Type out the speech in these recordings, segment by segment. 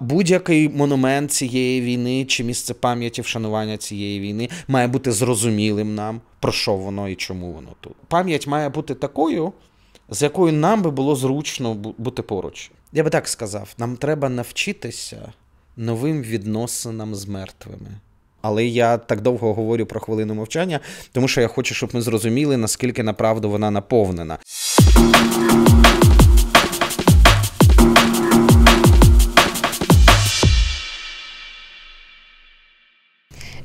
Будь-який монумент цієї війни чи місце пам'яті вшанування цієї війни має бути зрозумілим нам, про що воно і чому воно тут. Пам'ять має бути такою, з якою нам би було зручно бути поруч. Я би так сказав: нам треба навчитися новим відносинам з мертвими. Але я так довго говорю про хвилину мовчання, тому що я хочу, щоб ми зрозуміли, наскільки направду вона наповнена.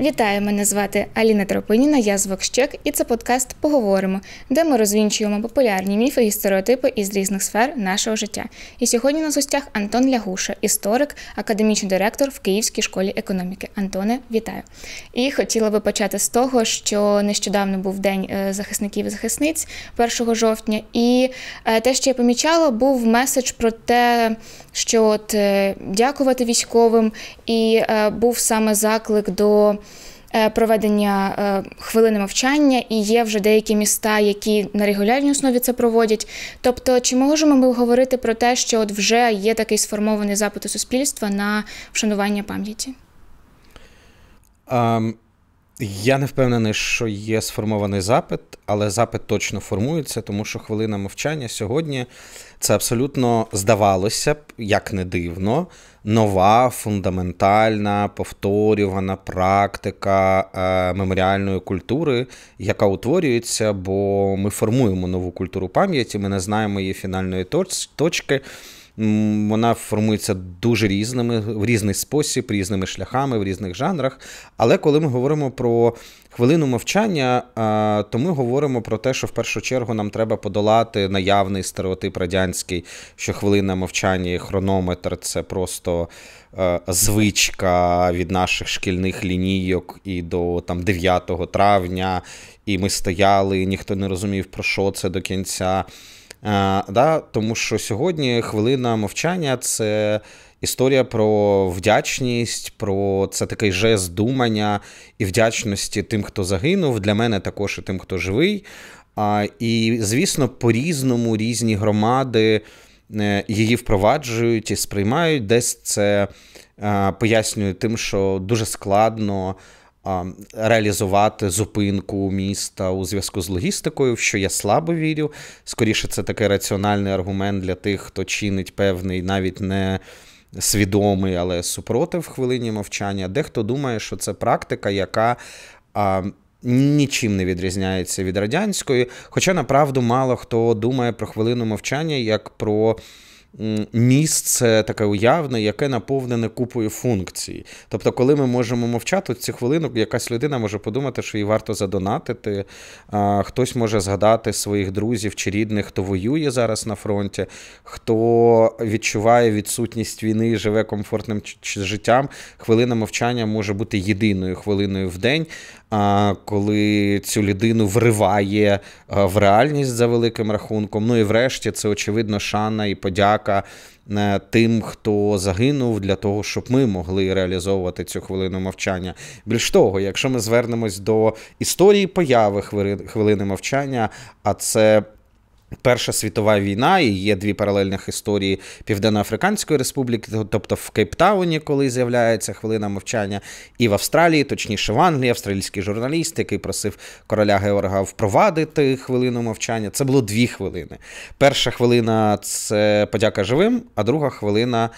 Вітаю, мене звати Аліна Тропиніна, я з Вокщек, і це подкаст Поговоримо, де ми розвінчуємо популярні міфи і стереотипи із різних сфер нашого життя. І сьогодні на гостях Антон Лягуша, історик, академічний директор в Київській школі економіки. Антоне, вітаю! І хотіла би почати з того, що нещодавно був день е, захисників і захисниць 1 жовтня, і е, те, що я помічала, був меседж про те, що от е, дякувати військовим, і був саме заклик до. Е, проведення е, хвилини мовчання, і є вже деякі міста, які на регулярній основі це проводять. Тобто, чи можемо ми говорити про те, що от вже є такий сформований запит у суспільства на вшанування пам'яті? Um... Я не впевнений, що є сформований запит, але запит точно формується, тому що хвилина мовчання сьогодні це абсолютно здавалося б, як не дивно, нова фундаментальна повторювана практика е, меморіальної культури, яка утворюється, бо ми формуємо нову культуру пам'яті, ми не знаємо її фінальної точки. Вона формується дуже різними, в різний спосіб, різними шляхами, в різних жанрах. Але коли ми говоримо про хвилину мовчання, то ми говоримо про те, що в першу чергу нам треба подолати наявний стереотип радянський, що хвилина мовчання і хронометр це просто е, звичка від наших шкільних лінійок і до там 9 травня, і ми стояли, і ніхто не розумів, про що це до кінця. Е, да, Тому що сьогодні хвилина мовчання це. Історія про вдячність, про це такий жест думання і вдячності тим, хто загинув, для мене також і тим, хто живий. А, І, звісно, по-різному різні громади е, її впроваджують і сприймають. Десь це е, пояснюю тим, що дуже складно реалізувати зупинку міста у зв'язку з логістикою, в що я слабо вірю. Скоріше, це такий раціональний аргумент для тих, хто чинить певний, навіть не свідомий, але супротив хвилині мовчання. Дехто думає, що це практика, яка. А, Нічим не відрізняється від радянської, хоча направду мало хто думає про хвилину мовчання як про місце таке уявне, яке наповнене купою функцій. Тобто, коли ми можемо мовчати, ці хвилинок якась людина може подумати, що їй варто задонатити. А, Хтось може згадати своїх друзів чи рідних, хто воює зараз на фронті, хто відчуває відсутність війни, і живе комфортним життям. Хвилина мовчання може бути єдиною хвилиною в день коли цю людину вриває е, в реальність за великим рахунком. Ну і врешті це очевидно шана і подяка е, тим, хто загинув, для того, щоб ми могли реалізовувати цю хвилину мовчання. Більш того, якщо ми звернемось до історії появи хвилини мовчання, а це Перша світова війна, і є дві паралельних історії Південноафриканської Республіки, тобто в Кейптауні, коли з'являється хвилина мовчання, і в Австралії, точніше в Англії, австралійський журналіст, який просив короля Георга впровадити хвилину мовчання. Це було дві хвилини. Перша хвилина це подяка живим, а друга хвилина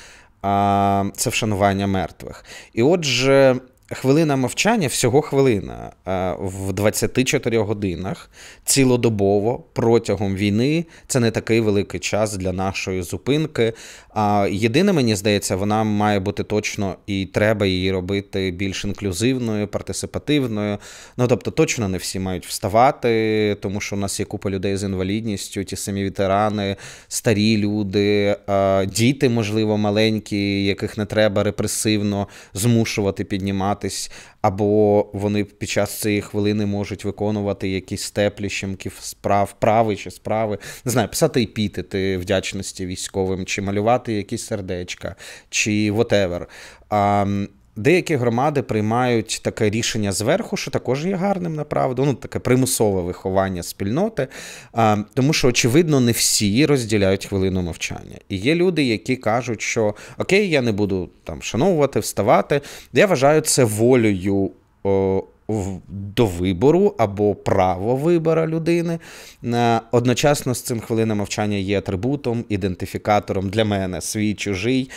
це вшанування мертвих. І отже. Хвилина мовчання всього хвилина е, в 24 годинах цілодобово протягом війни це не такий великий час для нашої зупинки. А єдине, мені здається, вона має бути точно і треба її робити більш інклюзивною, партисипативною. Ну тобто, точно не всі мають вставати, тому що у нас є купа людей з інвалідністю, ті самі ветерани, старі люди, е, діти, можливо, маленькі, яких не треба репресивно змушувати піднімати займатись, або вони під час цієї хвилини можуть виконувати якісь степліщенки справ, вправи чи справи, не знаю, писати епітети вдячності військовим, чи малювати якісь сердечка, чи whatever. А, Деякі громади приймають таке рішення зверху, що також є гарним направду. Ну таке примусове виховання спільноти, а, тому що очевидно не всі розділяють хвилину мовчання. І є люди, які кажуть, що окей, я не буду там шановувати, вставати. Я вважаю це волею. О, до вибору або право вибора людини. Е, одночасно з цим хвилина мовчання є атрибутом, ідентифікатором для мене свій чужий.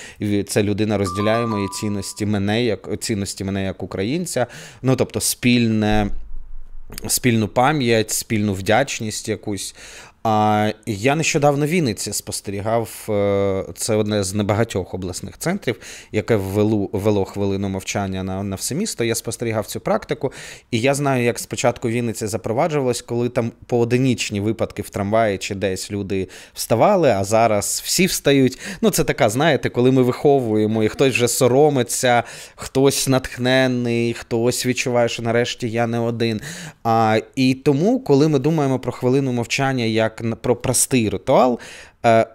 Це людина розділяє мої цінності мене як цінності мене як українця. Ну тобто спільне. Спільну пам'ять, спільну вдячність якусь. А я нещодавно в Вінниці спостерігав е, це одне з небагатьох обласних центрів, яке ввело, ввело хвилину мовчання на на все місто. Я спостерігав цю практику, і я знаю, як спочатку Вінниці запроваджувалось, коли там поодинічні випадки в трамваї чи десь люди вставали, а зараз всі встають. Ну, це така, знаєте, коли ми виховуємо, і хтось вже соромиться, хтось натхнений, хтось відчуває, що нарешті я не один. А, І тому, коли ми думаємо про хвилину мовчання, як как про простий ритуал, е,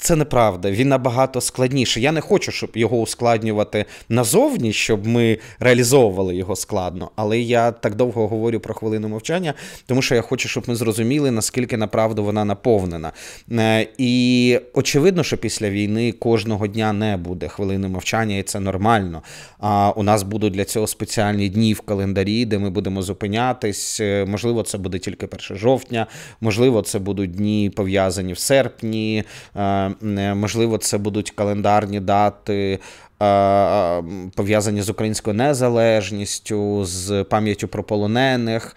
це неправда, він набагато складніший. Я не хочу, щоб його ускладнювати назовні, щоб ми реалізовували його складно. Але я так довго говорю про хвилину мовчання, тому що я хочу, щоб ми зрозуміли, наскільки направду вона наповнена. Е, і очевидно, що після війни кожного дня не буде хвилини мовчання, і це нормально. А у нас будуть для цього спеціальні дні в календарі, де ми будемо зупинятись. Е, можливо, це буде тільки 1 жовтня, можливо, це будуть дні пов'язані в серпні. Е, Е, можливо, це будуть календарні дати. Е, пов'язані з українською незалежністю, з пам'яттю про полонених.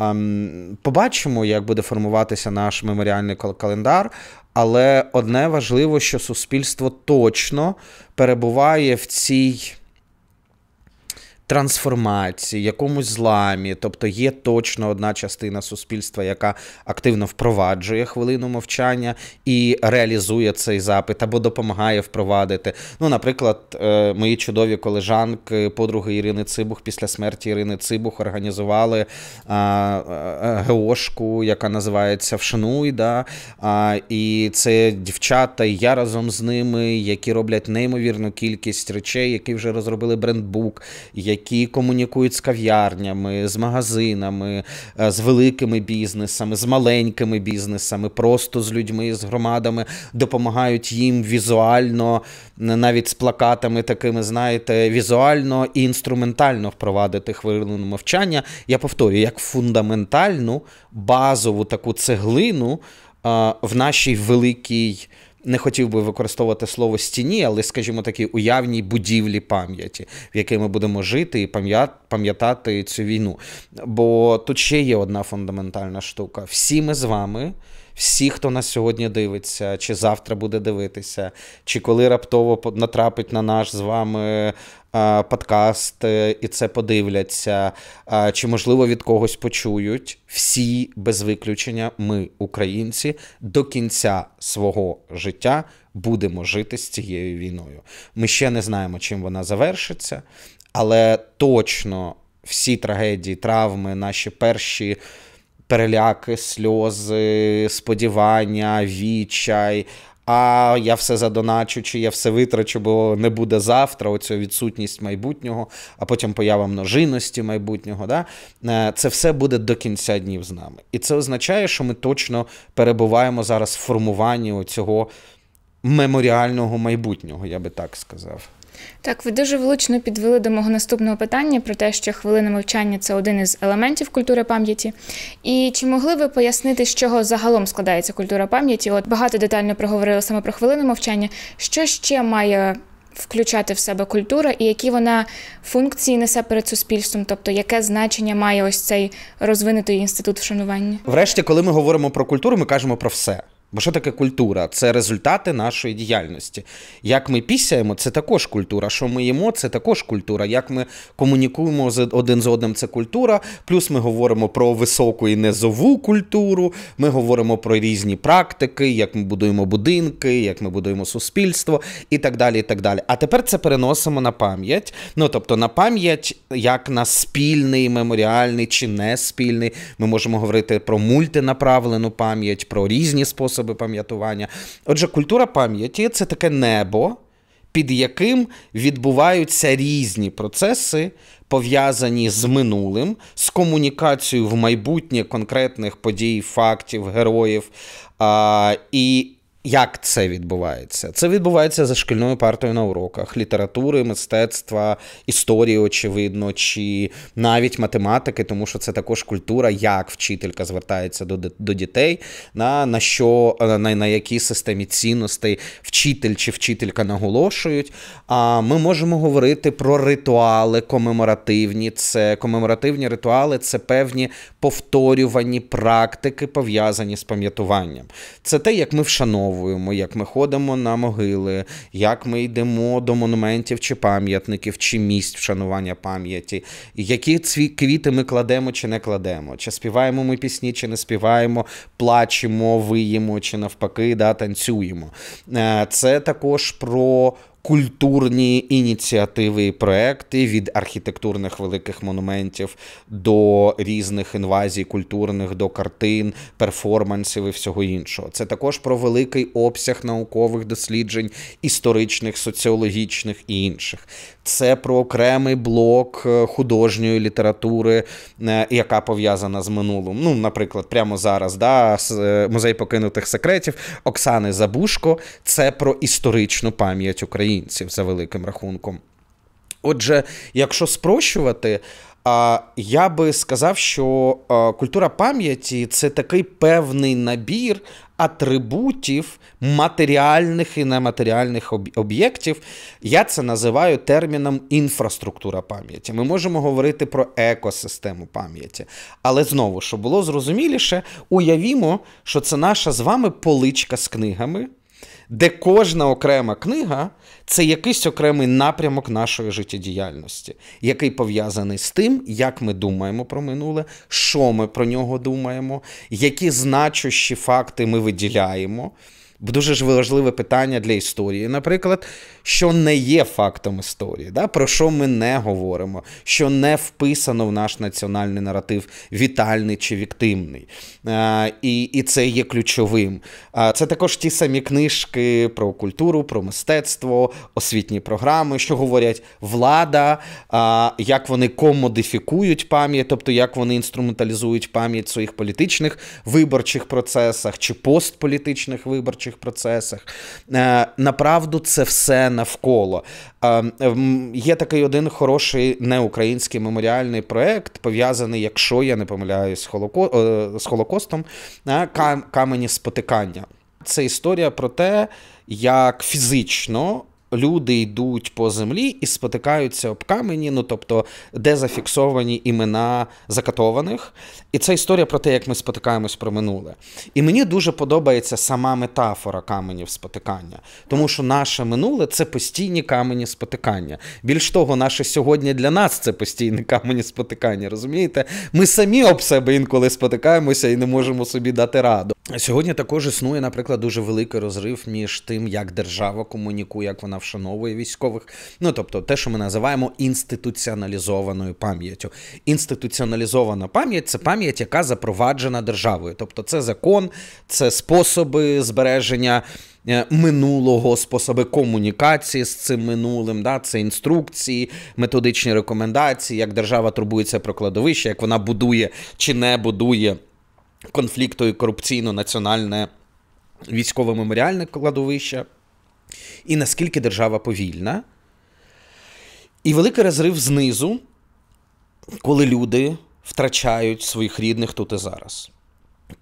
Ем, побачимо, як буде формуватися наш меморіальний календар. Але одне важливо, що суспільство точно перебуває в цій трансформації, якомусь зламі. Тобто є точно одна частина суспільства, яка активно впроваджує хвилину мовчання і реалізує цей запит або допомагає впровадити. Ну, наприклад, е, мої чудові колежанки, подруги Ірини Цибух після смерті Ірини Цибух організували е, е, геошку, яка називається Вшануй. Да? І це дівчата, і я разом з ними, які роблять неймовірну кількість речей, які вже розробили брендбук. які які комунікують з кав'ярнями, з магазинами, е, з великими бізнесами, з маленькими бізнесами, просто з людьми, з громадами, допомагають їм візуально, навіть з плакатами, такими, знаєте, візуально і інструментально впровадити хвилину мовчання. Я повторюю, як фундаментальну базову таку цеглину е, в нашій великій не хотів би використовувати слово стіні, але, скажімо, такі уявній будівлі пам'яті, в якій ми будемо жити і пам'ятати цю війну. Бо тут ще є одна фундаментальна штука: всі ми з вами всі, хто нас сьогодні дивиться, чи завтра буде дивитися, чи коли раптово натрапить на наш з вами е, подкаст е, і це подивляться, е, чи, можливо, від когось почують. Всі без виключення, ми, українці, до кінця свого життя будемо жити з цією війною. Ми ще не знаємо, чим вона завершиться, але точно всі трагедії, травми, наші перші переляки, сльози, сподівання, відчай. А я все задоначу, чи я все витрачу, бо не буде завтра. Оцю відсутність майбутнього, а потім поява множинності майбутнього. Да? Е, це все буде до кінця днів з нами. І це означає, що ми точно перебуваємо зараз в формуванні цього меморіального майбутнього, я би так сказав. Так, ви дуже влучно підвели до мого наступного питання про те, що хвилина мовчання це один із елементів культури пам'яті. І чи могли ви пояснити, з чого загалом складається культура пам'яті? От багато детально проговорили саме про хвилину мовчання. Що ще має включати в себе культура, і які вона функції несе перед суспільством? Тобто, яке значення має ось цей розвинутий інститут вшанування? Врешті, коли ми говоримо про культуру, ми кажемо про все. Бо що таке культура? Це результати нашої діяльності. Як ми пісяємо, це також культура. Що ми їмо, це також культура. Як ми комунікуємо з один з одним, це культура. Плюс ми говоримо про високу і низову культуру. Ми говоримо про різні практики, як ми будуємо будинки, як ми будуємо суспільство і так далі. і так далі. А тепер це переносимо на пам'ять. Ну тобто на пам'ять, як на спільний, меморіальний чи не спільний. Ми можемо говорити про мультинаправлену пам'ять, про різні способи засоби пам'ятування. Отже, культура пам'яті це таке небо, під яким відбуваються різні процеси, пов'язані з минулим, з комунікацією в майбутнє конкретних подій, фактів, героїв. А, І як це відбувається? Це відбувається за шкільною партою на уроках літератури, мистецтва, історії, очевидно, чи навіть математики, тому що це також культура, як вчителька звертається до до дітей, на на що е, на, на якій системі цінностей вчитель чи вчителька наголошують. А ми можемо говорити про ритуали комеморативні. Це комеморативні ритуали, це певні повторювані практики, пов'язані з пам'ятуванням. Це те, як ми вшановуємо розмовуємо, як ми ходимо на могили, як ми йдемо до монументів чи пам'ятників, чи місць вшанування пам'яті, які цві квіти ми кладемо чи не кладемо, чи співаємо ми пісні, чи не співаємо, плачемо, виємо, чи навпаки, да, танцюємо. Е, це також про культурні ініціативи і проекти від архітектурних великих монументів до різних інвазій культурних, до картин, перформансів і всього іншого. Це також про великий обсяг наукових досліджень, історичних, соціологічних і інших. Це про окремий блок е, художньої літератури, е, яка пов'язана з минулим. Ну, наприклад, прямо зараз да, е, музей покинутих секретів Оксани Забушко. Це про історичну пам'ять України українців за великим рахунком. Отже, якщо спрощувати, я би сказав, що культура пам'яті це такий певний набір атрибутів матеріальних і нематеріальних об'єктів. Я це називаю терміном інфраструктура пам'яті. Ми можемо говорити про екосистему пам'яті. Але знову, щоб було зрозуміліше, уявімо, що це наша з вами поличка з книгами де кожна окрема книга це якийсь окремий напрямок нашої життєдіяльності, який пов'язаний з тим, як ми думаємо про минуле, що ми про нього думаємо, які значущі факти ми виділяємо дуже ж важливе питання для історії, наприклад, що не є фактом історії, да? про що ми не говоримо, що не вписано в наш національний наратив вітальний чи віктимний. А, е, І і це є ключовим. А е, Це також ті самі книжки про культуру, про мистецтво, освітні програми, що говорять влада, а, е, як вони комодифікують пам'ять, тобто як вони інструменталізують пам'ять в своїх політичних виборчих процесах чи постполітичних виборчих творчих процесах. Е, направду, це все навколо. Е, є такий один хороший неукраїнський меморіальний проект, пов'язаний, якщо я не помиляюсь, з е, Холокостом камені спотикання. Це історія про те, як фізично люди йдуть по землі і спотикаються об камені, ну тобто, де зафіксовані імена закатованих. І це історія про те, як ми спотикаємось про минуле. І мені дуже подобається сама метафора каменів спотикання, тому що наше минуле це постійні камені спотикання. Більш того, наше сьогодні для нас це постійні камені спотикання. Розумієте? Ми самі об себе інколи спотикаємося і не можемо собі дати раду. Сьогодні також існує, наприклад, дуже великий розрив між тим, як держава комунікує, як вона вшановує військових. Ну тобто, те, що ми називаємо інституціоналізованою пам'яттю. Інституціоналізована пам'ять це пам'ять, яка запроваджена державою. Тобто, це закон, це способи збереження. Е, минулого способи комунікації з цим минулим, да, це інструкції, методичні рекомендації, як держава турбується про кладовище, як вона будує чи не будує конфлікту і корупційно-національне військово меморіальне кладовище, і наскільки держава повільна. І великий розрив знизу, коли люди втрачають своїх рідних тут і зараз.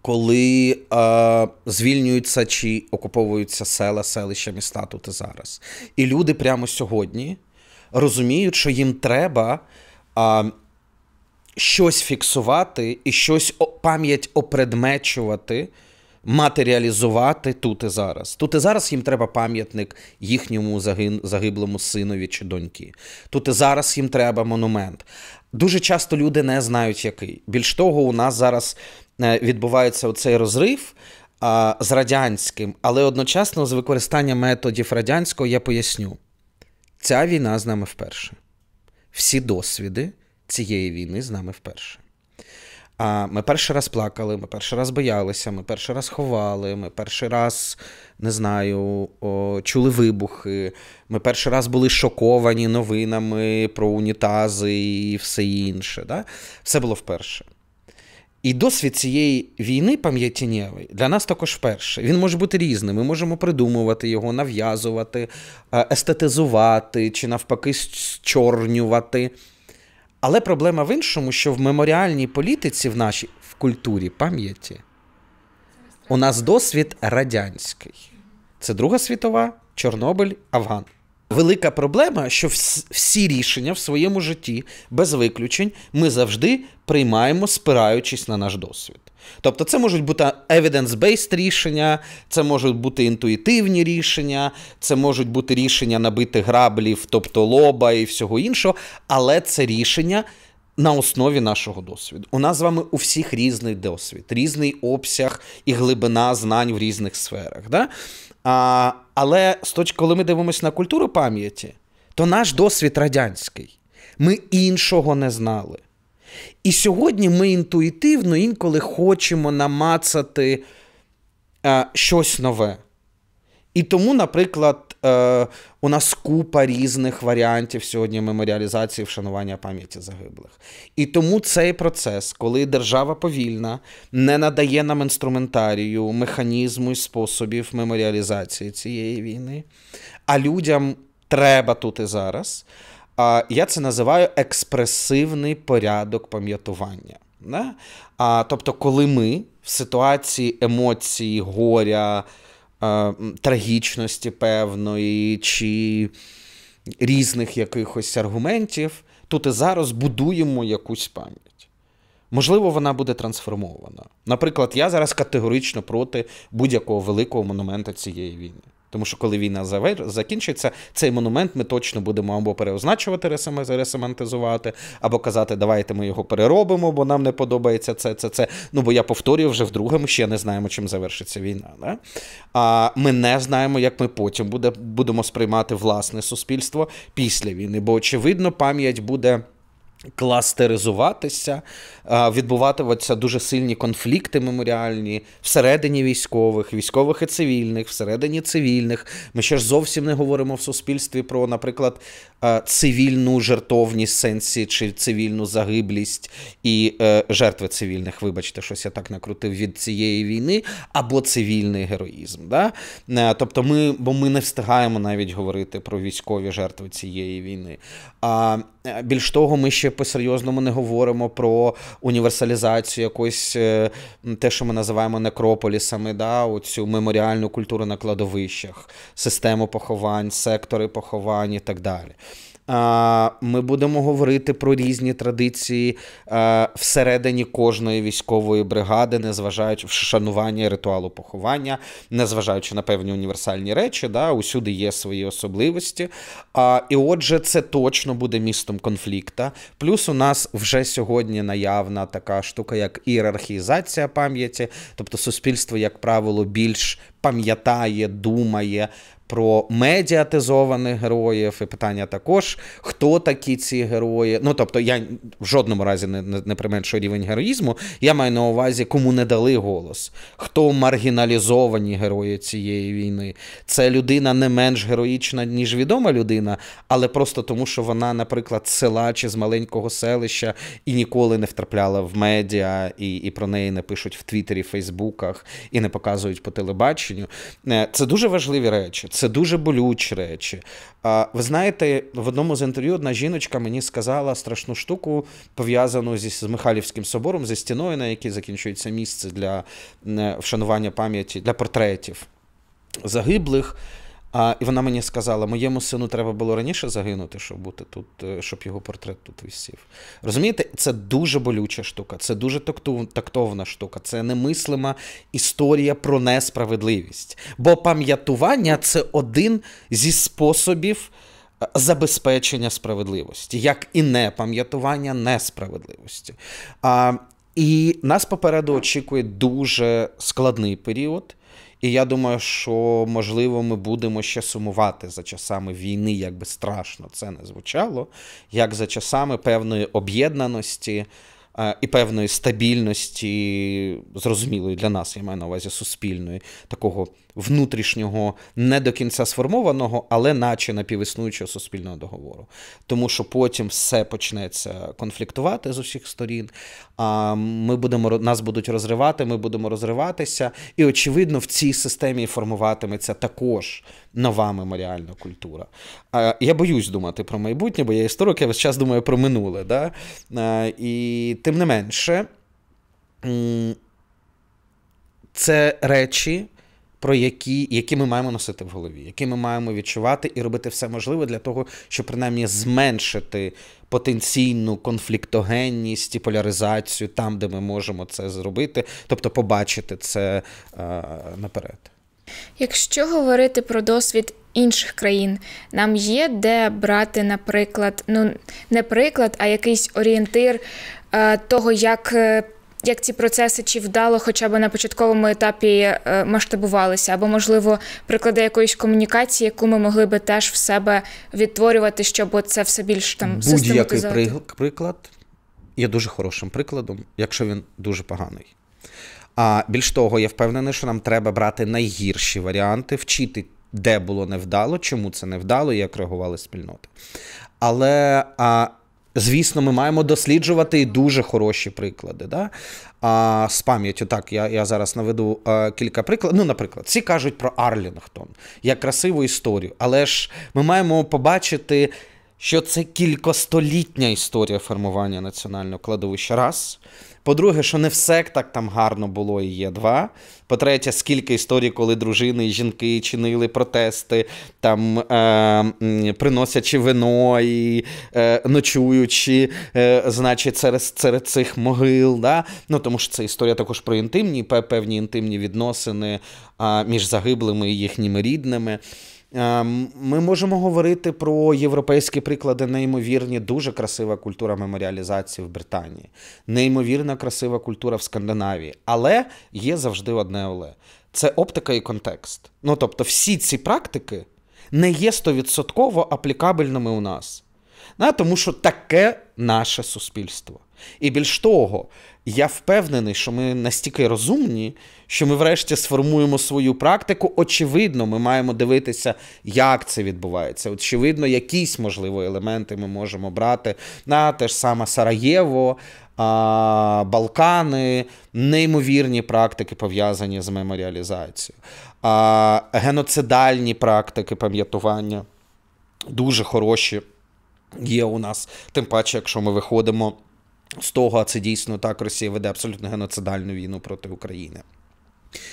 Коли е, звільнюються чи окуповуються села, селища, міста тут і зараз. І люди прямо сьогодні розуміють, що їм треба е, щось фіксувати і щось пам'ять опредмечувати, матеріалізувати тут і зараз. Тут і зараз їм треба пам'ятник їхньому загиблому синові чи доньки. Тут і зараз їм треба монумент. Дуже часто люди не знають, який. Більш того, у нас зараз е, відбувається оцей розрив. З радянським, але одночасно з використанням методів радянського я поясню: ця війна з нами вперше. Всі досвіди, цієї війни з нами вперше. А Ми перший раз плакали, ми перший раз боялися, ми перший раз ховали, ми перший раз не знаю, о, чули вибухи. Ми перший раз були шоковані новинами про унітази і все інше. Да? Все було вперше. І досвід цієї війни пам'ятінєвий для нас також вперше. Він може бути різним. Ми можемо придумувати його, нав'язувати, е, естетизувати чи навпаки, счорнювати. Але проблема в іншому, що в меморіальній політиці, в нашій в культурі пам'яті у нас досвід радянський. Це Друга світова, Чорнобиль, Афган. Велика проблема, що всі рішення в своєму житті без виключень ми завжди приймаємо, спираючись на наш досвід. Тобто це можуть бути evidence-based рішення, це можуть бути інтуїтивні рішення, це можуть бути рішення набити граблів, тобто лоба і всього іншого, але це рішення. На основі нашого досвіду. У нас з вами у всіх різний досвід, різний обсяг і глибина знань в різних сферах. Да? А, Але з точки, коли ми дивимося на культуру пам'яті, то наш досвід радянський. Ми іншого не знали. І сьогодні ми інтуїтивно інколи хочемо намацати е, щось нове. І тому, наприклад, е, у нас купа різних варіантів сьогодні меморіалізації вшанування пам'яті загиблих. І тому цей процес, коли держава повільна, не надає нам інструментарію, механізму і способів меморіалізації цієї війни, а людям треба тут і зараз. Я це називаю експресивний порядок пам'ятування. Не? А, Тобто, коли ми в ситуації емоцій, горя, е, трагічності певної чи різних якихось аргументів, тут і зараз будуємо якусь пам'ять. Можливо, вона буде трансформована. Наприклад, я зараз категорично проти будь-якого великого монумента цієї війни. Тому що коли війна завер закінчиться, цей монумент ми точно будемо або переозначувати, ресемантизувати, або казати, давайте ми його переробимо, бо нам не подобається це, це, це. Ну бо я повторюю, вже вдруге ми ще не знаємо, чим завершиться війна. Да? А ми не знаємо, як ми потім буде, будемо сприймати власне суспільство після війни, бо очевидно, пам'ять буде кластеризуватися, відбуватимуться дуже сильні конфлікти меморіальні всередині військових, військових і цивільних, всередині цивільних. Ми ще ж зовсім не говоримо в суспільстві про, наприклад, цивільну жертовність сенсі чи цивільну загиблість і е, жертви цивільних. Вибачте, щось я так накрутив від цієї війни, або цивільний героїзм. Да? Е, тобто, ми бо ми не встигаємо навіть говорити про військові жертви цієї війни. Е, більш того, ми ще по-серйозному не говоримо про універсалізацію якоїсь е, те, що ми називаємо некрополісами, да, оцю меморіальну культуру на кладовищах, систему поховань, сектори поховань і так далі. Ми будемо говорити про різні традиції е, всередині кожної військової бригади, незважаючи в шанування ритуалу поховання, незважаючи на певні універсальні речі, да, усюди є свої особливості. І отже, це точно буде містом конфлікта. Плюс у нас вже сьогодні наявна така штука, як ієрархізація пам'яті, тобто суспільство, як правило, більш пам'ятає, думає про медіатизованих героїв, і питання також, хто такі ці герої. Ну тобто, я в жодному разі не не применшую рівень героїзму. Я маю на увазі, кому не дали голос, хто маргіналізовані герої цієї війни. Це людина не менш героїчна, ніж відома людина, але просто тому, що вона, наприклад, з села чи з маленького селища і ніколи не втрапляла в медіа, і, і про неї не пишуть в Твіттері, Фейсбуках і не показують по телебаченню. Е, це дуже важливі речі. Це дуже болючі речі. А, Ви знаєте, в одному з інтерв'ю одна жіночка мені сказала страшну штуку, пов'язану зі з Михайлівським собором, зі стіною, на якій закінчується місце для е, вшанування пам'яті для портретів загиблих. А, І вона мені сказала: моєму сину треба було раніше загинути, щоб бути тут, е, щоб його портрет тут висів. Розумієте, це дуже болюча штука, це дуже тактовна штука, це немислима історія про несправедливість. Бо пам'ятування це один зі способів. Е, забезпечення справедливості, як і не пам'ятування несправедливості. А, І нас попереду очікує дуже складний період, і я думаю, що можливо ми будемо ще сумувати за часами війни, як би страшно це не звучало, як за часами певної об'єднаності. Е, і певної стабільності, зрозумілої для нас, я маю на увазі суспільної, такого внутрішнього, не до кінця сформованого, але наче напівіснуючого суспільного договору. Тому що потім все почнеться конфліктувати з усіх сторін. А ми будемо нас будуть розривати, ми будемо розриватися. І очевидно, в цій системі формуватиметься також нова меморіальна культура. А Я боюсь думати про майбутнє, бо я історик, я весь час думаю про минуле. Да? І тим не менше, це речі. Про які які ми маємо носити в голові, які ми маємо відчувати і робити все можливе для того, щоб принаймні зменшити потенційну конфліктогенність і поляризацію там, де ми можемо це зробити, тобто побачити це е, наперед. Якщо говорити про досвід інших країн, нам є де брати, наприклад, ну не приклад, а якийсь орієнтир е, того, як. Е, як ці процеси чи вдало, хоча б на початковому етапі е, масштабувалися, або, можливо, приклади якоїсь комунікації, яку ми могли би теж в себе відтворювати, щоб це все більш там Будь-який приклад є дуже хорошим прикладом, якщо він дуже поганий. А більш того, я впевнений, що нам треба брати найгірші варіанти, вчити, де було невдало, чому це невдало і як реагували спільноти. Але а, Звісно, ми маємо досліджувати і дуже хороші приклади. Да? А, З пам'яттю, так, я я зараз наведу а, е, кілька прикладів. Ну, наприклад, всі кажуть про Арлінгтон як красиву історію. Але ж ми маємо побачити, що це кількостолітня історія формування національного кладовища раз. По-друге, що не в сектах там гарно було і є два. По-третє, скільки історій, коли дружини і жінки чинили протести, там е, приносячи вино і е, ночуючи, е, значить, серед, серед цих могил. Да? Ну, Тому що це історія також про інтимні, певні інтимні відносини між загиблими і їхніми рідними. Е, ми можемо говорити про європейські приклади, неймовірні, дуже красива культура меморіалізації в Британії, неймовірна красива культура в Скандинавії. Але є завжди одне але це оптика і контекст. Ну тобто, всі ці практики не є стовідсотково аплікабельними у нас, тому що таке наше суспільство. І більш того, я впевнений, що ми настільки розумні, що ми врешті сформуємо свою практику. Очевидно, ми маємо дивитися, як це відбувається. Очевидно, якісь можливо елементи ми можемо брати на те ж саме Сараєво. Балкани, неймовірні практики пов'язані з меморіалізацією, геноцидальні практики пам'ятування дуже хороші є у нас, тим паче, якщо ми виходимо з того, а це дійсно так Росія веде абсолютно геноцидальну війну проти України.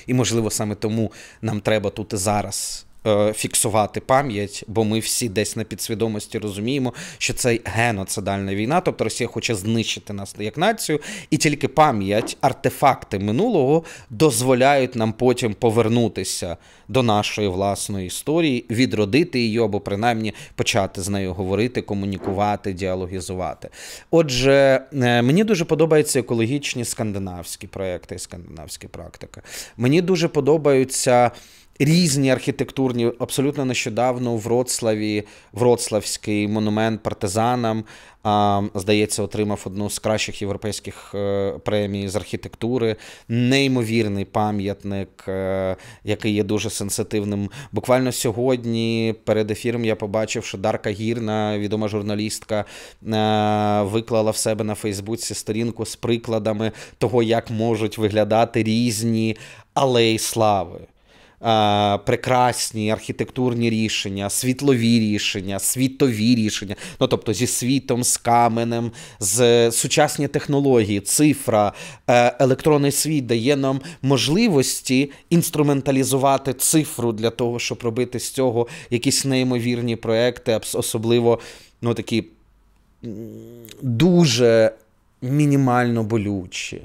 І, можливо, саме тому нам треба тут зараз Е, фіксувати пам'ять, бо ми всі десь на підсвідомості розуміємо, що це геноцидальна війна, тобто Росія хоче знищити нас як націю, і тільки пам'ять, артефакти минулого дозволяють нам потім повернутися до нашої власної історії, відродити її або принаймні почати з нею говорити, комунікувати, діалогізувати. Отже, е, мені дуже подобаються екологічні скандинавські проекти і скандинавські практики. Мені дуже подобаються. Різні архітектурні, абсолютно нещодавно в Вроцлаві, Вроцлавський монумент партизанам, а, здається, отримав одну з кращих європейських е, премій з архітектури. Неймовірний пам'ятник, е, який є дуже сенситивним. Буквально сьогодні перед ефіром я побачив, що Дарка Гірна, відома журналістка, е, виклала в себе на Фейсбуці сторінку з прикладами того, як можуть виглядати різні алеї слави. Е, прекрасні архітектурні рішення, світлові рішення, світові рішення, ну тобто зі світом, з каменем, з сучасні технології, цифра, е, електронний світ дає нам можливості інструменталізувати цифру для того, щоб робити з цього якісь неймовірні проекти, особливо ну, такі дуже мінімально болючі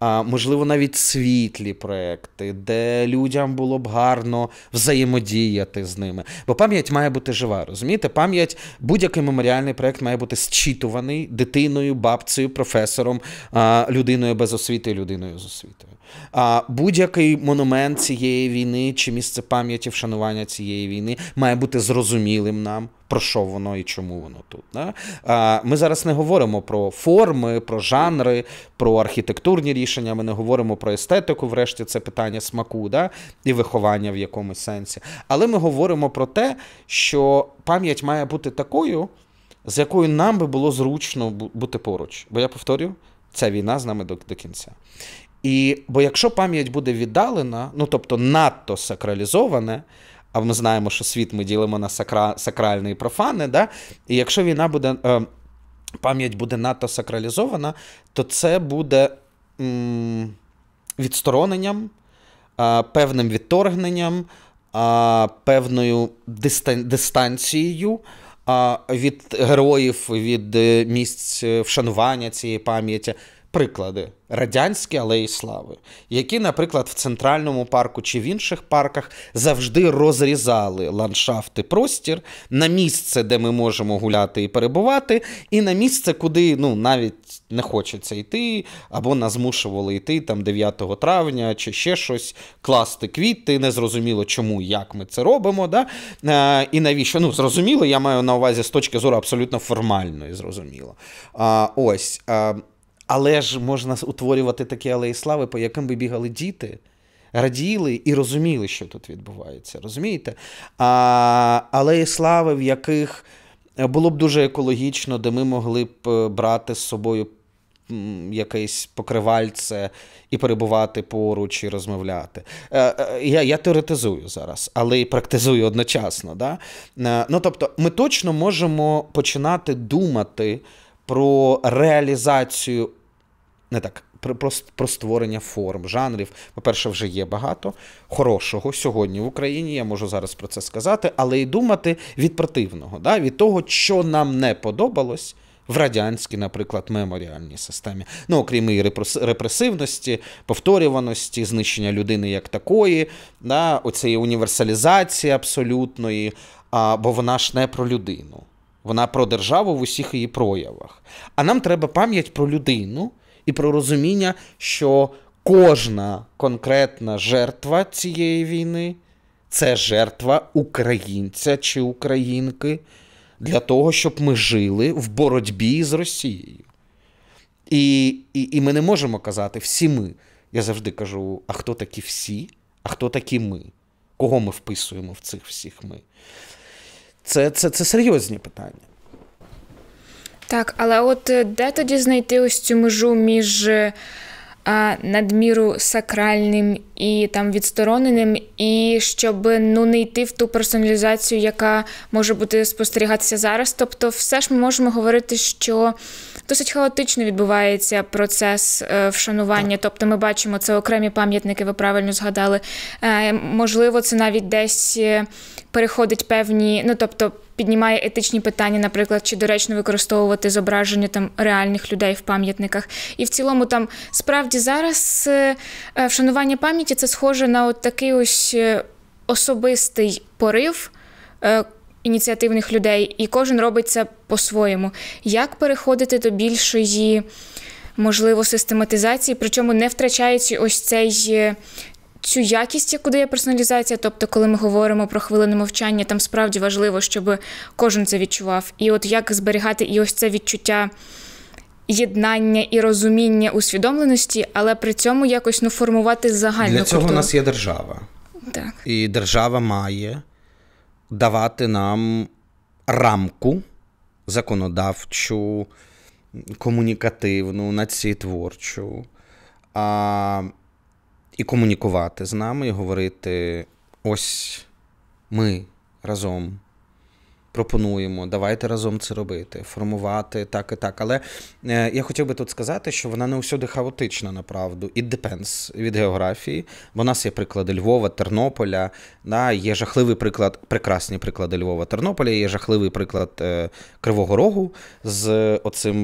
а, можливо, навіть світлі проекти, де людям було б гарно взаємодіяти з ними. Бо пам'ять має бути жива, розумієте? Пам'ять, будь-який меморіальний проект має бути зчитуваний дитиною, бабцею, професором, а, людиною без освіти людиною з освітою. А будь-який монумент цієї війни чи місце пам'яті вшанування цієї війни має бути зрозумілим нам, про що воно і чому воно тут. Да? А, Ми зараз не говоримо про форми, про жанри, про архітектурні рішення. Ми не говоримо про естетику, врешті це питання смаку да? і виховання в якомусь сенсі. Але ми говоримо про те, що пам'ять має бути такою, з якою нам би було зручно бути поруч. Бо я повторю, ця війна з нами до, до кінця. І бо якщо пам'ять буде віддалена, ну тобто надто сакралізована, а ми знаємо, що світ ми ділимо на сакра, сакральне і профане, да? і якщо війна буде, е, пам'ять буде надто сакралізована, то це буде м, відстороненням, е, певним відторгненням, е, певною дистанцією. Е, від героїв, від е, місць е, вшанування цієї пам'яті, приклади радянські алеї слави, які, наприклад, в центральному парку чи в інших парках завжди розрізали ландшафти простір на місце, де ми можемо гуляти і перебувати, і на місце, куди ну, навіть не хочеться йти, або нас змушували йти там 9 травня чи ще щось, класти квіти. Незрозуміло, чому як ми це робимо. Да? А, е, і навіщо? Ну, зрозуміло, я маю на увазі з точки зору абсолютно формальної, зрозуміло. А, Ось. А, е, але ж можна утворювати такі алеї слави, по яким би бігали діти, раділи і розуміли, що тут відбувається. Розумієте? А Алеї слави, в яких е, було б дуже екологічно, де ми могли б е, брати з собою якесь покривальце і перебувати поруч і розмовляти. Е, я я теоретизую зараз, але і практизую одночасно. Да? Ну, Тобто, ми точно можемо починати думати про реалізацію, не так, про, про створення форм, жанрів. По-перше, вже є багато хорошого сьогодні в Україні. Я можу зараз про це сказати, але і думати від противного, да? від того, що нам не подобалось. В радянській, наприклад, меморіальній системі, ну окрім її репресивності, повторюваності, знищення людини як такої, да, оцієї універсалізації абсолютної, а, бо вона ж не про людину. Вона про державу в усіх її проявах. А нам треба пам'ять про людину і про розуміння, що кожна конкретна жертва цієї війни це жертва українця чи українки для того, щоб ми жили в боротьбі з Росією. І, і, І ми не можемо казати всі ми. Я завжди кажу: а хто такі всі, а хто такі ми? Кого ми вписуємо в цих всіх ми? Це, це, Це серйозні питання. Так, але от е, де тоді знайти ось цю межу між е, а, надміру сакральним і там відстороненим, і щоб ну не йти в ту персоналізацію, яка може бути спостерігатися зараз. Тобто, все ж ми можемо говорити, що досить хаотично відбувається процес е, вшанування. Тобто, ми бачимо це окремі пам'ятники, ви правильно згадали. Е, можливо, це навіть десь е, переходить певні, ну тобто. Піднімає етичні питання, наприклад, чи доречно використовувати зображення там реальних людей в пам'ятниках, і в цілому, там справді зараз вшанування пам'яті пам'яті це схоже на от такий ось е, особистий порив е, ініціативних людей, і кожен робить це по-своєму. Як переходити до більшої, можливо, систематизації, причому не втрачаючи ось цей. Е, цю якість, яку дає персоналізація, тобто, коли ми говоримо про хвилини мовчання, там справді важливо, щоб кожен це відчував. І от як зберігати і ось це відчуття єднання і розуміння усвідомленості, але при цьому якось ну формувати загальну Для цього культуру. у нас є держава. Так. І держава має давати нам рамку законодавчу, комунікативну, націотворчу, а, і комунікувати з нами, і говорити: ось ми разом пропонуємо, давайте разом це робити, формувати так і так. Але е, я хотів би тут сказати, що вона не усюди хаотична, направду. It depends від географії. Бо у нас є приклади Львова, Тернополя, да, є жахливий приклад, прекрасні приклади Львова, Тернополя, є жахливий приклад е, Кривого Рогу з оцим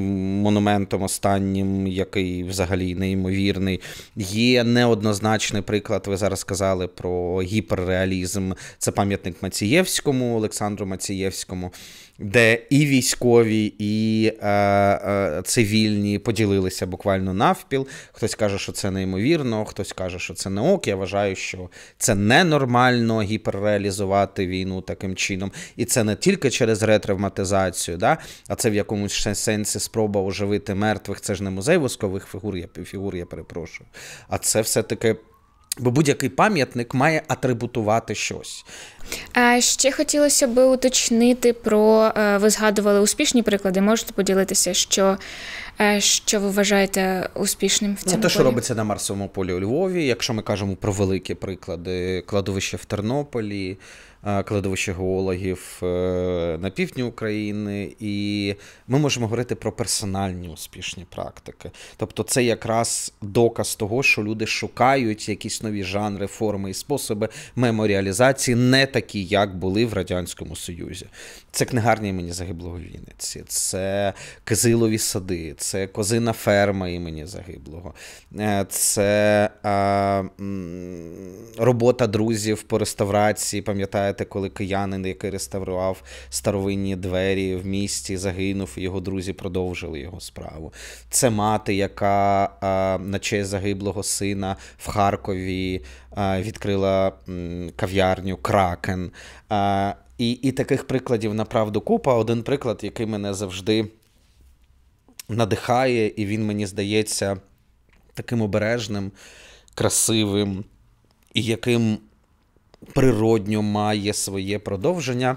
монументом останнім, який взагалі неймовірний. Є неоднозначний приклад, ви зараз сказали про гіперреалізм. Це пам'ятник Мацієвському, Олександру Мацієвському. Королівському, де і військові, і е, е, цивільні поділилися буквально навпіл. Хтось каже, що це неймовірно, хтось каже, що це не ок. Я вважаю, що це ненормально гіперреалізувати війну таким чином. І це не тільки через ретравматизацію, да? а це в якомусь сенсі спроба оживити мертвих. Це ж не музей воскових фігур, я фігур, я перепрошую. А це все таки Бо будь-який пам'ятник має атрибутувати щось. ще хотілося би уточнити про е, ви згадували успішні приклади. Можете поділитися, що е, що ви вважаєте успішним в ну, цьому? Ну, те, полі? що робиться на Марсовому полі у Львові, якщо ми кажемо про великі приклади, кладовище в Тернополі. Е, кладовище геологів е, на півдні України, і ми можемо говорити про персональні успішні практики. Тобто, це якраз доказ того, що люди шукають якісь нові жанри, форми і способи меморіалізації, не такі, як були в Радянському Союзі. Це книгарня імені загиблого Вінниці, це кизилові сади, це козина ферма імені загиблого, е, це а, робота друзів по реставрації, пам'ятаю пам'ятаєте, коли киянин, який реставрував старовинні двері в місті, загинув, і його друзі продовжили його справу. Це мати, яка на честь загиблого сина в Харкові відкрила кав'ярню Кракен. І і таких прикладів направду купа. Один приклад, який мене завжди надихає, і він мені здається таким обережним, красивим, і яким природньо має своє продовження.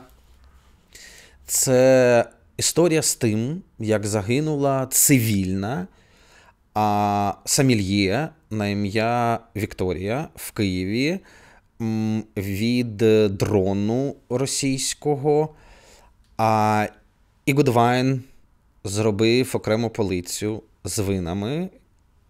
Це історія з тим, як загинула цивільна а Самільє на ім'я Вікторія в Києві від дрону російського. А Ігудвайн зробив окрему полицю з винами,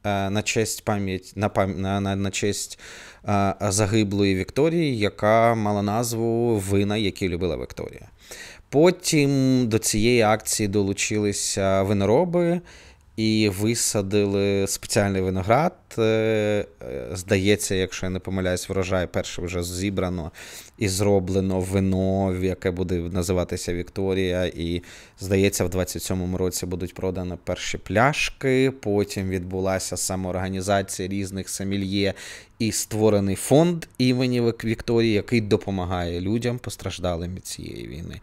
Е, на честь пам'ять на пам на, на, на честь е, загиблої Вікторії, яка мала назву Вина, які любила Вікторія. Потім до цієї акції долучилися винороби і висадили спеціальний виноград. Е, е, здається, якщо я не помиляюсь, врожай перше вже зібрано і зроблено вино, яке буде називатися Вікторія. І здається, в 27-му році будуть продані перші пляшки. Потім відбулася самоорганізація різних самільє і створений фонд імені Вікторії, який допомагає людям постраждалим від цієї війни.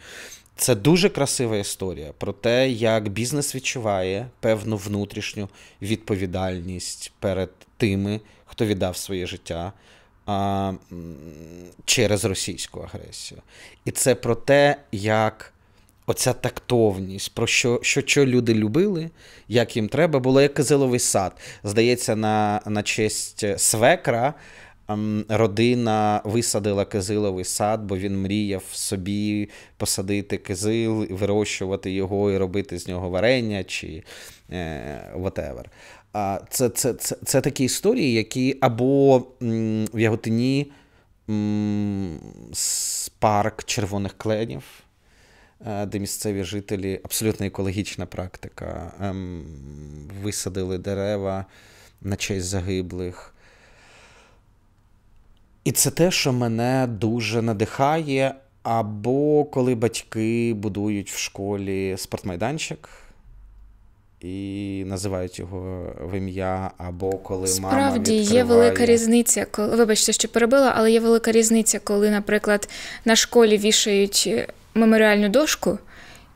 Це дуже красива історія про те, як бізнес відчуває певну внутрішню відповідальність перед тими, хто віддав своє життя а, через російську агресію. І це про те, як оця тактовність, про що що, що люди любили, як їм треба, було як кизиловий сад. Здається, на, на честь свекра. Ем, родина висадила кизиловий сад, бо він мріяв собі посадити кизил, вирощувати його і робити з нього варення чи е, whatever. Це це, це, це такі історії, які або в Яготині парк червоних кленів. Е, де місцеві жителі абсолютно екологічна практика. Ем, висадили дерева на честь загиблих, і це те, що мене дуже надихає. Або коли батьки будують в школі спортмайданчик і називають його в ім'я, або коли Справді, мама відкриває... є велика різниця, коли вибачте, що перебила, але є велика різниця, коли, наприклад, на школі вішають е, меморіальну дошку.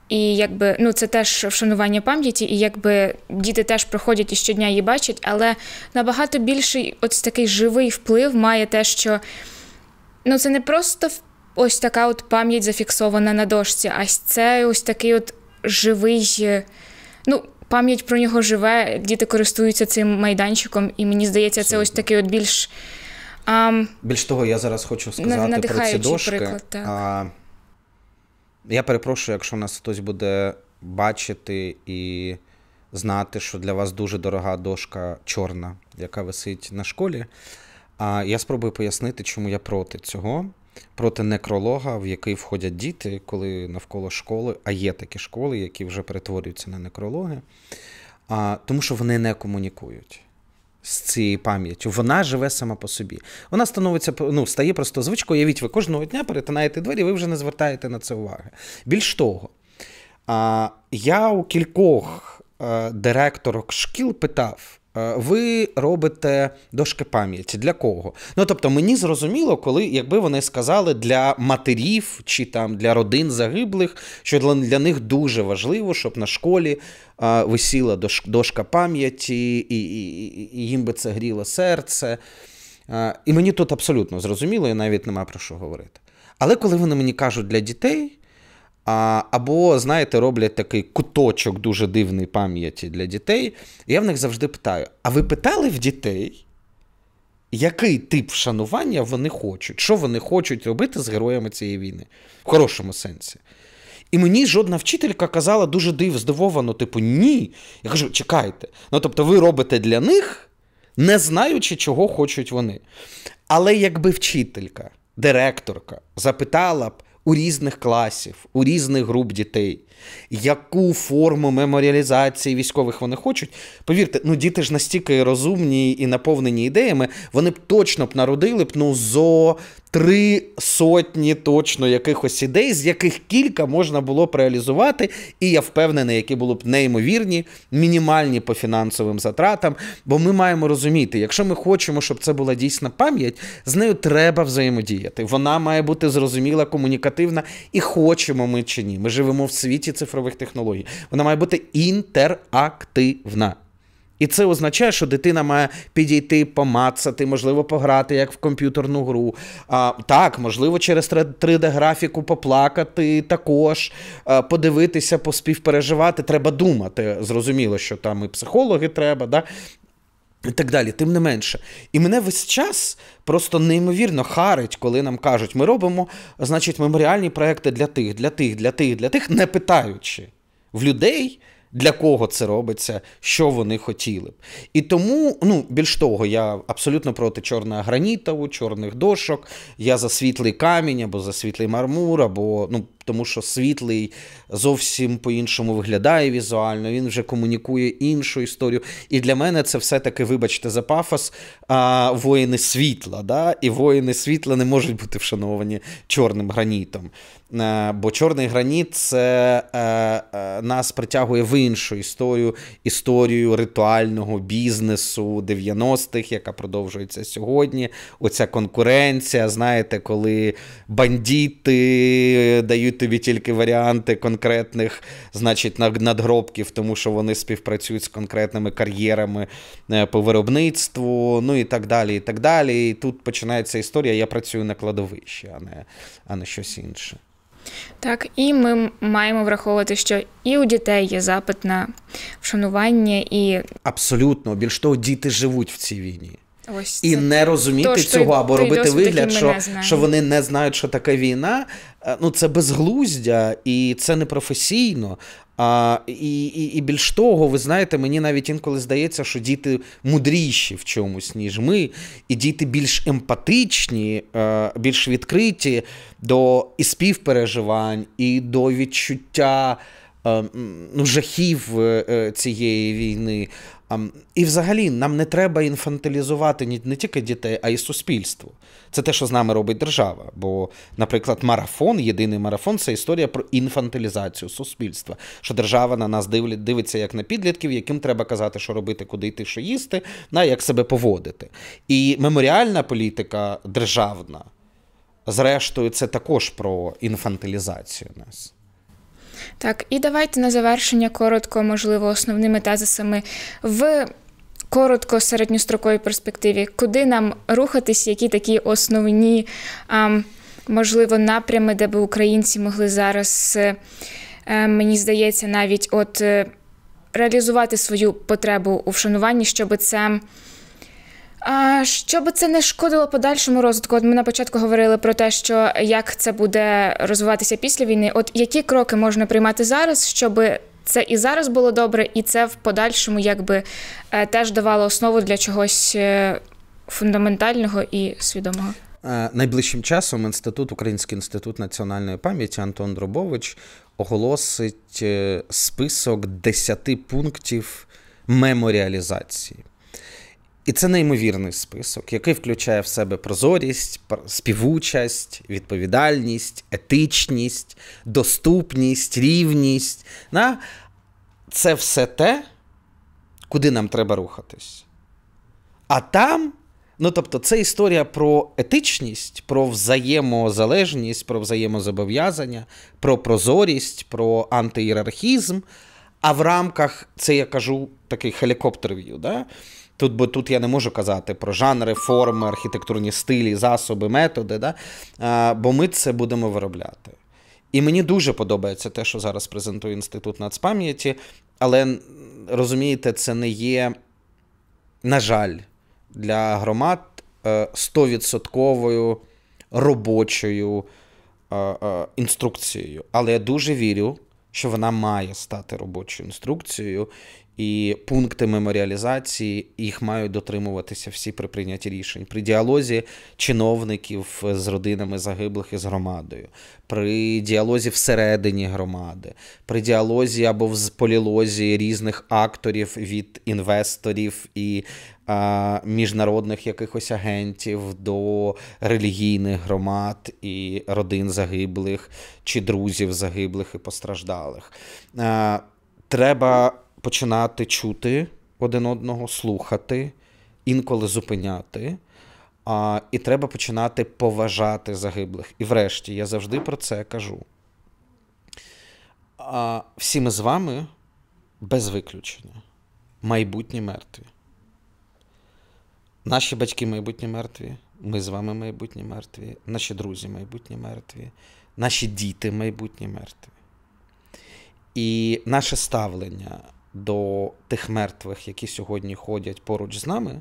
І якби ну це теж вшанування пам'яті, і якби діти теж проходять і щодня її бачать, але набагато більший ось такий живий вплив має те, що ну це не просто ось така от пам'ять зафіксована на дошці, а це ось такий от живий. Е, ну, Пам'ять про нього живе, діти користуються цим майданчиком, і мені здається, це ось такий от більш. А, більш того, я зараз хочу сказати про ці дошки. Приклад, так. А, я перепрошую, якщо нас хтось буде бачити і знати, що для вас дуже дорога дошка чорна, яка висить на школі. А я спробую пояснити, чому я проти цього, проти некролога, в який входять діти, коли навколо школи, а є такі школи, які вже перетворюються на некрологи, а, тому що вони не комунікують з цією пам'яттю. Вона живе сама по собі. Вона становиться ну, стає просто звичкою. Явіть, ви кожного дня перетинаєте двері, ви вже не звертаєте на це уваги. Більш того, я у кількох е, директорок шкіл питав. Е, ви робите дошки пам'яті для кого? Ну тобто, мені зрозуміло, коли якби вони сказали для матерів чи там для родин загиблих, що для, для них дуже важливо, щоб на школі а, е, висіла дош, дошка пам'яті, і, і, і їм би це гріло серце. А, е, і мені тут абсолютно зрозуміло, і навіть нема про що говорити. Але коли вони мені кажуть для дітей, а, Або, знаєте, роблять такий куточок дуже дивної пам'яті для дітей. Я в них завжди питаю: а ви питали в дітей, який тип вшанування вони хочуть, що вони хочуть робити з героями цієї війни? В хорошому сенсі. І мені жодна вчителька казала дуже див, здивовано, типу, ні. Я кажу, чекайте. Ну тобто, ви робите для них, не знаючи, чого хочуть вони. Але якби вчителька, директорка запитала б, у різних класів, у різних груп дітей. Яку форму меморіалізації військових вони хочуть? Повірте, ну діти ж настільки розумні і наповнені ідеями, вони б точно б народили б ну зо три сотні точно якихось ідей, з яких кілька можна було б реалізувати, і я впевнений, які були б неймовірні, мінімальні по фінансовим затратам. Бо ми маємо розуміти, якщо ми хочемо, щоб це була дійсна пам'ять, з нею треба взаємодіяти. Вона має бути зрозуміла, комунікативна, і хочемо ми чи ні. Ми живемо в світі розвитті цифрових технологій. Вона має бути інтерактивна. І це означає, що дитина має підійти, помацати, можливо, пограти як в комп'ютерну гру. А, Так, можливо, через 3D-графіку поплакати також, а, подивитися, поспівпереживати. Треба думати. Зрозуміло, що там і психологи треба, да? І так далі, тим не менше. І мене весь час просто неймовірно харить, коли нам кажуть, ми робимо, значить, меморіальні проекти для тих, для тих, для тих, для тих, не питаючи в людей, для кого це робиться, що вони хотіли б. І тому, ну, більш того, я абсолютно проти чорного гранітову, чорних дошок, я за світлий камінь або за світлий мармур, або ну, тому що світлий зовсім по-іншому виглядає візуально, він вже комунікує іншу історію. І для мене це все-таки, вибачте, за пафос, а, воїни світла. Да? І воїни світла не можуть бути вшановані чорним гранітом. Е, бо чорний граніт це а, е, е, нас притягує в іншу історію, історію ритуального бізнесу 90-х, яка продовжується сьогодні. Оця конкуренція, знаєте, коли бандіти дають тобі тільки варіанти конкретних, значить, надгробків, тому що вони співпрацюють з конкретними кар'єрами е, по виробництву, ну і так далі. І так далі. І тут починається історія. Я працюю на кладовищі, а не, а не щось інше. Так, і ми маємо враховувати, що і у дітей є запит на вшанування і абсолютно більш того, діти живуть в цій війні. Ось і не розуміти Тож, цього або робити вигляд, що що вони не знають, що таке війна. Е, ну це безглуздя і це непрофесійно. А, І і, і більш того, ви знаєте, мені навіть інколи здається, що діти мудріші в чомусь, ніж ми, і діти більш емпатичні, е, більш відкриті до і співпереживань, і до відчуття е, ну, жахів цієї війни. І взагалі нам не треба інфантилізувати ні не тільки дітей, а й суспільство. Це те, що з нами робить держава. Бо, наприклад, марафон, єдиний марафон це історія про інфантилізацію суспільства. Що держава на нас дивиться як на підлітків, яким треба казати, що робити, куди йти, що їсти, на як себе поводити. І меморіальна політика державна, зрештою, це також про інфантилізацію нас. Так, і давайте на завершення коротко, можливо, основними тезисами в коротко середньостроковій перспективі, куди нам рухатись, які такі основні, ем, можливо, напрями, де би українці могли зараз, ем, мені здається, навіть от е, реалізувати свою потребу у вшануванні, щоб це. А щоб це не шкодило подальшому розвитку, от ми на початку говорили про те, що як це буде розвиватися після війни. От які кроки можна приймати зараз, щоб це і зараз було добре, і це в подальшому якби е, теж давало основу для чогось е, фундаментального і свідомого. Е, найближчим часом інститут, Український інститут національної пам'яті Антон Дробович оголосить список 10 пунктів меморіалізації. І це неймовірний список, який включає в себе прозорість, співучасть, відповідальність, етичність, доступність, рівність. На? Це все те, куди нам треба рухатись. А там, ну тобто, це історія про етичність, про взаємозалежність, про взаємозобов'язання, про прозорість, про антиєрархізм. А в рамках, це я кажу, такий хелікоптер-в'ю. Да? Тут бо тут я не можу казати про жанри, форми, архітектурні стилі, засоби, методи. Да? А, Бо ми це будемо виробляти. І мені дуже подобається те, що зараз презентує інститут нацпам'яті, але розумієте, це не є, на жаль, для громад е, стовідсотковою робочою е, е, інструкцією. Але я дуже вірю, що вона має стати робочою інструкцією, і пункти меморіалізації їх мають дотримуватися всі при прийнятті рішень при діалозі чиновників з родинами загиблих і з громадою, при діалозі всередині громади, при діалозі або в полілозі різних акторів від інвесторів і а, міжнародних якихось агентів до релігійних громад і родин загиблих чи друзів загиблих і постраждалих. А, Треба починати чути один одного, слухати, інколи зупиняти. А, І треба починати поважати загиблих. І врешті, я завжди про це кажу. А, Всі ми з вами без виключення. Майбутні мертві. Наші батьки майбутні мертві, ми з вами майбутні мертві, наші друзі майбутні мертві, наші діти майбутні мертві. І наше ставлення до тих мертвих, які сьогодні ходять поруч з нами,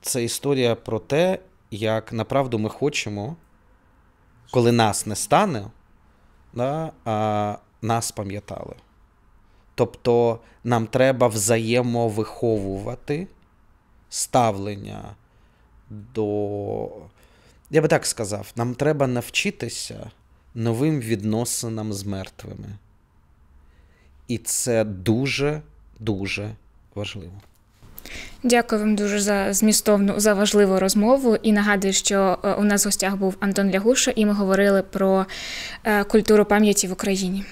це історія про те, як направду ми хочемо, коли нас не стане, да, а нас пам'ятали. Тобто нам треба взаємовиховувати ставлення до. Я би так сказав, нам треба навчитися новим відносинам з мертвими. І це дуже дуже важливо. Дякую вам дуже за змістовну за важливу розмову. І нагадую, що е, у нас в гостях був Антон Лягуша, і ми говорили про е, культуру пам'яті в Україні.